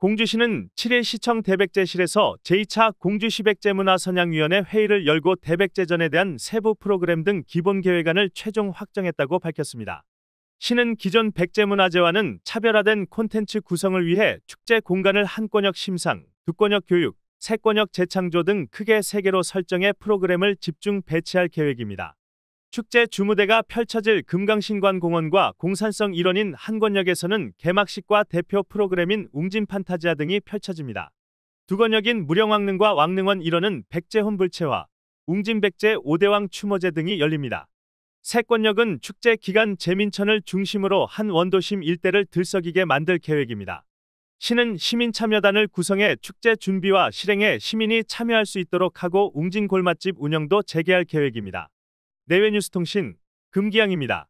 공주시는 7일 시청 대백제실에서 제2차 공주시 백제문화선양위원회 회의를 열고 대백제전에 대한 세부 프로그램 등 기본 계획안을 최종 확정했다고 밝혔습니다. 시는 기존 백제문화재와는 차별화된 콘텐츠 구성을 위해 축제 공간을 한 권역 심상, 두 권역 교육, 세 권역 재창조 등 크게 세 개로 설정해 프로그램을 집중 배치할 계획입니다. 축제 주무대가 펼쳐질 금강신관공원과 공산성 일원인 한권역에서는 개막식과 대표 프로그램인 웅진 판타지아 등이 펼쳐집니다. 두건역인 무령왕릉과 왕릉원 일원은 백제 혼불체와 웅진 백제 오대왕 추모제 등이 열립니다. 세권역은 축제 기간 재민천을 중심으로 한 원도심 일대를 들썩이게 만들 계획입니다. 시는 시민참여단을 구성해 축제 준비와 실행에 시민이 참여할 수 있도록 하고 웅진 골맛집 운영도 재개할 계획입니다. 내외뉴스통신 금기양입니다.